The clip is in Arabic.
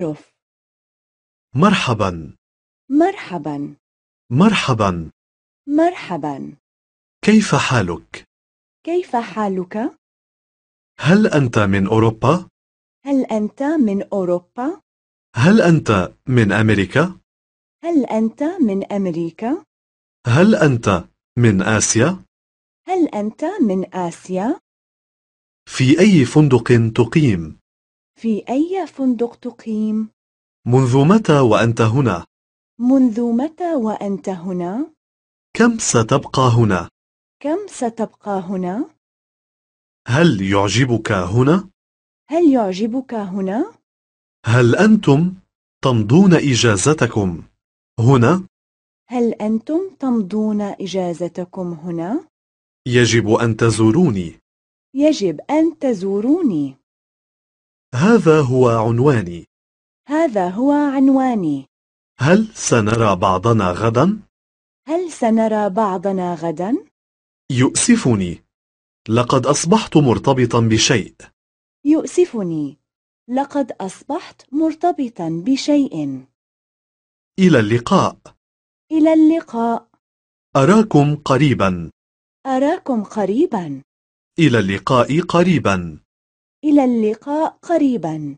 تعرف مرحبا مرحبا مرحبا مرحبا كيف حالك؟ كيف حالك؟ هل أنت من أوروبا؟ هل أنت من أوروبا؟ هل أنت من أمريكا؟ هل أنت من أمريكا؟ هل أنت من آسيا؟ هل أنت من آسيا؟ في أي فندق تقيم؟ في أي فندق تقيم؟ منذ متى وأنت هنا؟ منذ متى وأنت هنا؟ كم ستبقى هنا؟ كم ستبقى هنا؟ هل يعجبك هنا؟ هل يعجبك هنا؟ هل أنتم تمضون إجازتكم هنا؟ هل أنتم تمضون إجازتكم هنا؟ يجب أن تزوروني يجب أن تزوروني هذا هو عنواني هذا هو عنواني هل سنرى بعضنا غدا؟ هل سنرى بعضنا غدا؟ يؤسفني لقد أصبحت مرتبطا بشيء يؤسفني لقد أصبحت مرتبطا بشيء إلى اللقاء إلى اللقاء أراكم قريبا أراكم قريبا إلى اللقاء قريبا إلى اللقاء قريبا!